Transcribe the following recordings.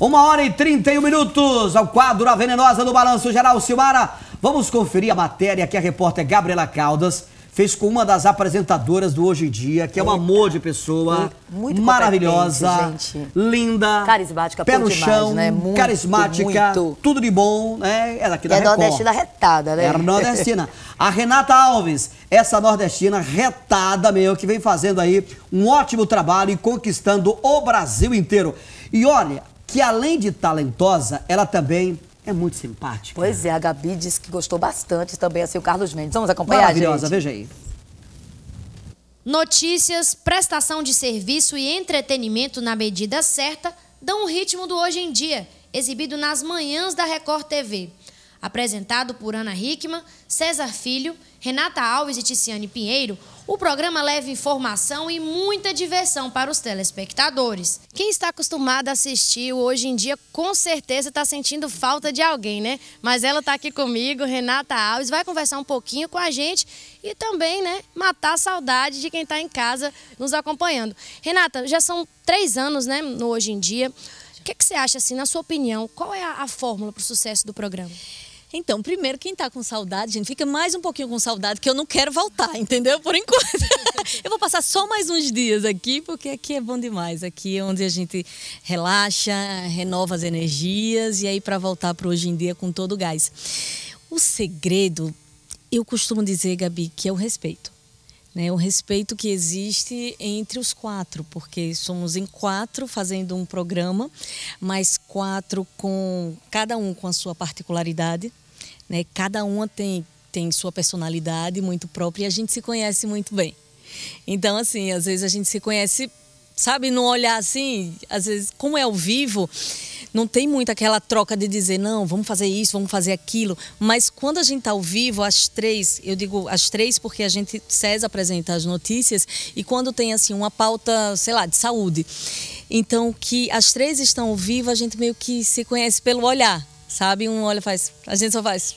Uma hora e 31 minutos ao quadro A Venenosa do Balanço Geral Silmara. Vamos conferir a matéria que a repórter Gabriela Caldas fez com uma das apresentadoras do Hoje em Dia, que é um amor de pessoa, muito maravilhosa, linda, carismática, pé no chão, né? muito, carismática, muito. tudo de bom, né? Ela é aqui da é nordestina retada, né? É nordestina. a Renata Alves, essa nordestina retada meu, que vem fazendo aí um ótimo trabalho e conquistando o Brasil inteiro. E olha, que além de talentosa, ela também é muito simpática. Pois é, a Gabi disse que gostou bastante também, assim, o Carlos Mendes. Vamos acompanhar, Maravilhosa, gente? veja aí. Notícias, prestação de serviço e entretenimento na medida certa dão o ritmo do Hoje em Dia, exibido nas manhãs da Record TV. Apresentado por Ana Hickman, César Filho, Renata Alves e Ticiane Pinheiro, o programa leva informação e muita diversão para os telespectadores. Quem está acostumado a assistir hoje em dia, com certeza está sentindo falta de alguém, né? Mas ela está aqui comigo, Renata Alves, vai conversar um pouquinho com a gente e também, né, matar a saudade de quem está em casa nos acompanhando. Renata, já são três anos, né, no Hoje em Dia. O que, é que você acha, assim, na sua opinião, qual é a, a fórmula para o sucesso do programa? Então, primeiro, quem está com saudade, gente, fica mais um pouquinho com saudade, que eu não quero voltar, entendeu? Por enquanto. eu vou passar só mais uns dias aqui, porque aqui é bom demais. Aqui é onde a gente relaxa, renova as energias e aí para voltar para hoje em dia com todo o gás. O segredo, eu costumo dizer, Gabi, que é o respeito né, o respeito que existe entre os quatro, porque somos em quatro fazendo um programa, mas quatro com cada um com a sua particularidade, né, cada uma tem tem sua personalidade muito própria e a gente se conhece muito bem. Então, assim, às vezes a gente se conhece sabe? Não olhar assim, às vezes, como é ao vivo, não tem muito aquela troca de dizer, não, vamos fazer isso, vamos fazer aquilo. Mas quando a gente está ao vivo, as três, eu digo as três porque a gente, César apresenta as notícias, e quando tem, assim, uma pauta, sei lá, de saúde. Então, que as três estão ao vivo, a gente meio que se conhece pelo olhar, sabe? Um olha faz, a gente só faz,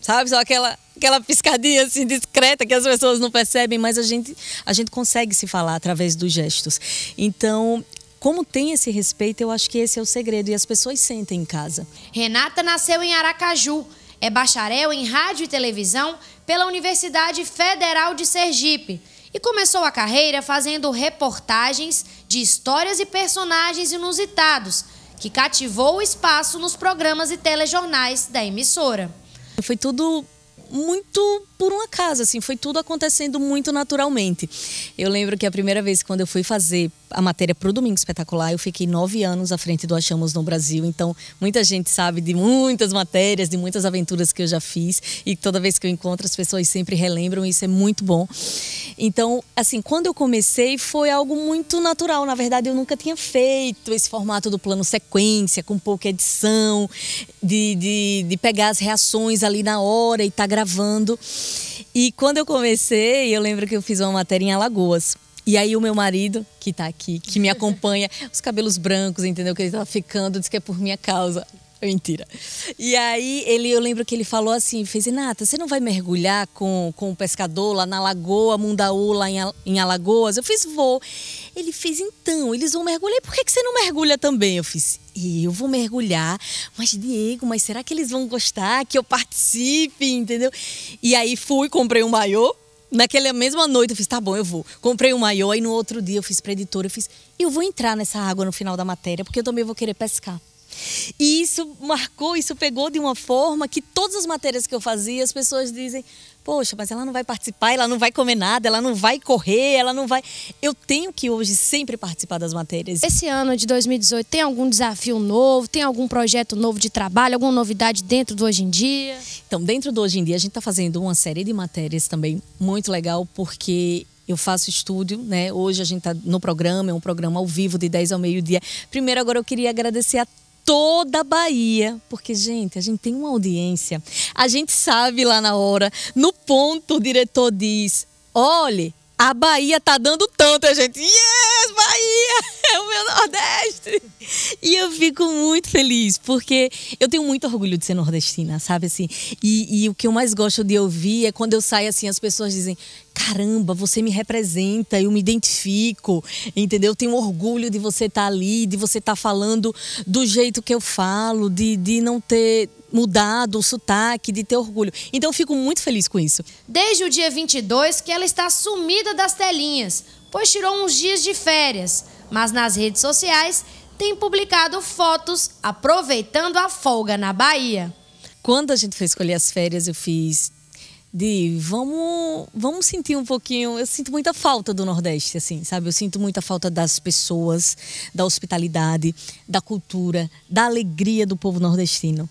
sabe? Só aquela, aquela piscadinha assim discreta que as pessoas não percebem, mas a gente, a gente consegue se falar através dos gestos. Então, como tem esse respeito, eu acho que esse é o segredo e as pessoas sentem em casa. Renata nasceu em Aracaju, é bacharel em rádio e televisão pela Universidade Federal de Sergipe e começou a carreira fazendo reportagens de histórias e personagens inusitados, que cativou o espaço nos programas e telejornais da emissora. Foi tudo muito por um acaso, assim, foi tudo acontecendo muito naturalmente. Eu lembro que a primeira vez quando eu fui fazer a matéria para o Domingo Espetacular, eu fiquei nove anos à frente do Achamos no Brasil, então muita gente sabe de muitas matérias, de muitas aventuras que eu já fiz e toda vez que eu encontro as pessoas sempre relembram, e isso é muito bom. Então, assim, quando eu comecei foi algo muito natural, na verdade eu nunca tinha feito esse formato do plano sequência, com pouca edição, de, de, de pegar as reações ali na hora e estar tá gravando. E quando eu comecei, eu lembro que eu fiz uma matéria em Alagoas. E aí o meu marido, que tá aqui, que me acompanha, os cabelos brancos, entendeu? Que ele tá ficando, diz que é por minha causa. Mentira. E aí ele, eu lembro que ele falou assim, fez, Renata, você não vai mergulhar com, com o pescador lá na Lagoa Mundaú, lá em, em Alagoas? Eu fiz, vou. Ele fez, então, eles vão mergulhar, por que, que você não mergulha também? Eu fiz, eu vou mergulhar, mas Diego, mas será que eles vão gostar que eu participe, entendeu? E aí fui, comprei um maiô, naquela mesma noite eu fiz, tá bom, eu vou. Comprei um maiô e no outro dia eu fiz pra editora, eu fiz, eu vou entrar nessa água no final da matéria, porque eu também vou querer pescar. E isso marcou, isso pegou de uma forma que todas as matérias que eu fazia, as pessoas dizem: Poxa, mas ela não vai participar, ela não vai comer nada, ela não vai correr, ela não vai. Eu tenho que hoje sempre participar das matérias. Esse ano de 2018 tem algum desafio novo? Tem algum projeto novo de trabalho? Alguma novidade dentro do Hoje em Dia? Então, dentro do Hoje em Dia, a gente está fazendo uma série de matérias também muito legal, porque eu faço estúdio, né? Hoje a gente está no programa, é um programa ao vivo de 10 ao meio-dia. Primeiro, agora eu queria agradecer a toda a Bahia, porque gente, a gente tem uma audiência. A gente sabe lá na hora, no ponto o diretor diz: "Olhe, a Bahia tá dando tanto", a gente: "Yes, Bahia!" meu Nordeste. E eu fico muito feliz, porque eu tenho muito orgulho de ser nordestina, sabe assim? E, e o que eu mais gosto de ouvir é quando eu saio assim, as pessoas dizem: caramba, você me representa, eu me identifico, entendeu? Eu tenho orgulho de você estar tá ali, de você estar tá falando do jeito que eu falo, de, de não ter mudado o sotaque, de ter orgulho. Então eu fico muito feliz com isso. Desde o dia 22 que ela está sumida das telinhas, pois tirou uns dias de férias mas nas redes sociais tem publicado fotos aproveitando a folga na Bahia. Quando a gente foi escolher as férias, eu fiz de vamos, vamos sentir um pouquinho. Eu sinto muita falta do Nordeste, assim, sabe? Eu sinto muita falta das pessoas, da hospitalidade, da cultura, da alegria do povo nordestino.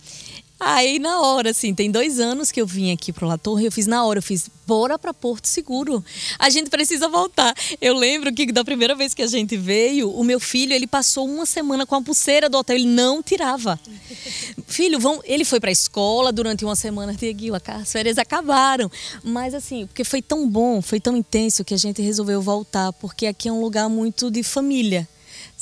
Aí na hora, assim, tem dois anos que eu vim aqui pro La Torre, eu fiz na hora, eu fiz, bora para Porto Seguro. A gente precisa voltar. Eu lembro que da primeira vez que a gente veio, o meu filho, ele passou uma semana com a pulseira do hotel, ele não tirava. filho, vão, ele foi pra escola durante uma semana, Tiaguinho, as férias acabaram. Mas assim, porque foi tão bom, foi tão intenso que a gente resolveu voltar, porque aqui é um lugar muito de família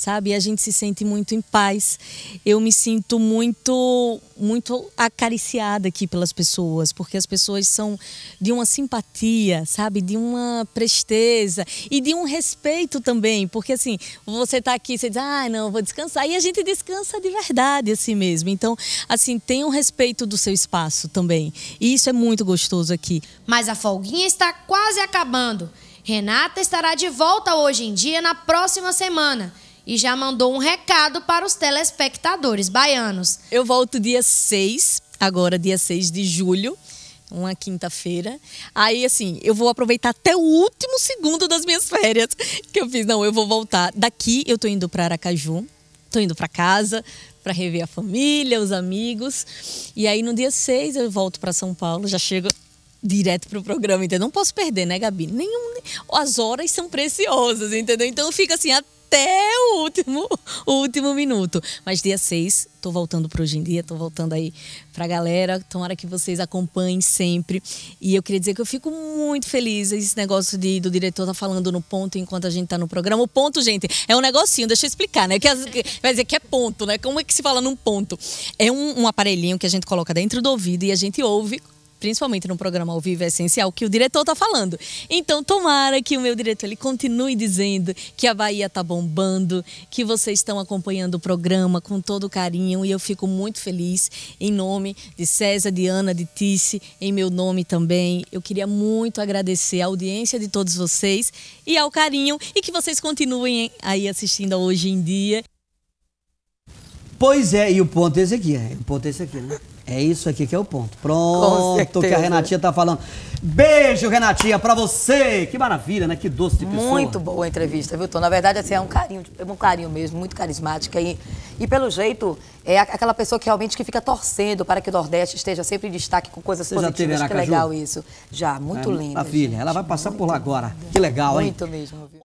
sabe? E a gente se sente muito em paz. Eu me sinto muito, muito acariciada aqui pelas pessoas, porque as pessoas são de uma simpatia, sabe? De uma presteza e de um respeito também, porque assim, você está aqui, você diz, ah, não, vou descansar, e a gente descansa de verdade assim mesmo. Então, assim, tem um respeito do seu espaço também. E isso é muito gostoso aqui. Mas a folguinha está quase acabando. Renata estará de volta hoje em dia na próxima semana e já mandou um recado para os telespectadores baianos. Eu volto dia 6, agora dia 6 de julho, uma quinta-feira. Aí, assim, eu vou aproveitar até o último segundo das minhas férias que eu fiz. Não, eu vou voltar. Daqui eu tô indo para Aracaju, tô indo para casa para rever a família, os amigos. E aí no dia 6 eu volto para São Paulo, já chego direto pro programa, entendeu? Não posso perder, né, Gabi? Nenhum as horas são preciosas, entendeu? Então fica assim, até até o último, o último minuto. Mas dia 6, tô voltando para hoje em dia, tô voltando aí pra galera. Tomara que vocês acompanhem sempre. E eu queria dizer que eu fico muito feliz esse negócio de, do diretor tá falando no ponto enquanto a gente tá no programa. O ponto, gente, é um negocinho, deixa eu explicar, né? Que as, vai dizer que é ponto, né? Como é que se fala num ponto? É um, um aparelhinho que a gente coloca dentro do ouvido e a gente ouve principalmente no programa ao vivo, é essencial que o diretor tá falando. Então, tomara que o meu diretor ele continue dizendo que a Bahia tá bombando, que vocês estão acompanhando o programa com todo carinho e eu fico muito feliz em nome de César, de Ana, de Tice, em meu nome também. Eu queria muito agradecer a audiência de todos vocês e ao carinho e que vocês continuem aí assistindo hoje em dia. Pois é, e o ponto é esse aqui, é. o ponto é esse aqui, né? É isso aqui que é o ponto. Pronto, que a Renatinha tá falando. Beijo, Renatinha, para você. Que maravilha, né? Que doce de pessoa. Muito boa a entrevista, viu, Tom? Na verdade, assim, é um carinho, é um carinho mesmo, muito carismática. E, e pelo jeito, é aquela pessoa que realmente que fica torcendo para que o Nordeste esteja sempre em destaque com coisas você positivas. Já teve né, que legal isso. Já, muito é, linda. Maravilha, gente. ela vai passar muito por lá agora. Que legal, muito hein? Muito mesmo, viu?